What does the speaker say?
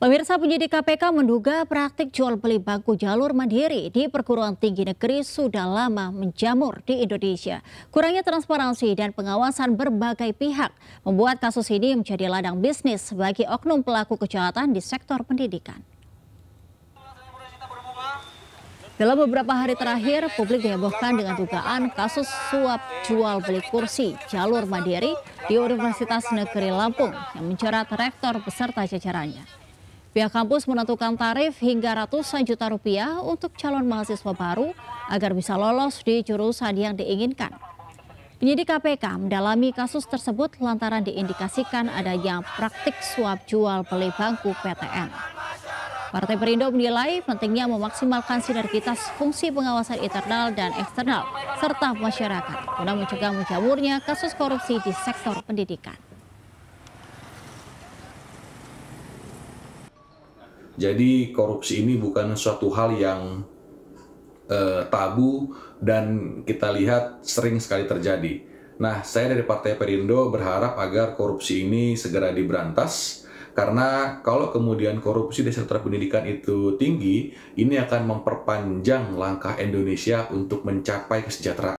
Pemirsa penyidik KPK menduga praktik jual beli bangku jalur mandiri di perguruan tinggi negeri sudah lama menjamur di Indonesia. Kurangnya transparansi dan pengawasan berbagai pihak membuat kasus ini menjadi ladang bisnis bagi oknum pelaku kejahatan di sektor pendidikan. Dalam beberapa hari terakhir, publik dihebohkan dengan dugaan kasus suap jual beli kursi jalur mandiri di Universitas Negeri Lampung yang menjerat rektor beserta jajarannya. Pihak kampus menentukan tarif hingga ratusan juta rupiah untuk calon mahasiswa baru agar bisa lolos di jurusan yang diinginkan. Penyidik KPK mendalami kasus tersebut lantaran diindikasikan adanya praktik suap jual beli bangku PTN. Partai Perindo menilai pentingnya memaksimalkan sinergitas fungsi pengawasan internal dan eksternal serta masyarakat guna mencegah menjamurnya kasus korupsi di sektor pendidikan. Jadi korupsi ini bukan suatu hal yang uh, tabu dan kita lihat sering sekali terjadi. Nah, saya dari Partai Perindo berharap agar korupsi ini segera diberantas karena kalau kemudian korupsi di sektor pendidikan itu tinggi, ini akan memperpanjang langkah Indonesia untuk mencapai kesejahteraan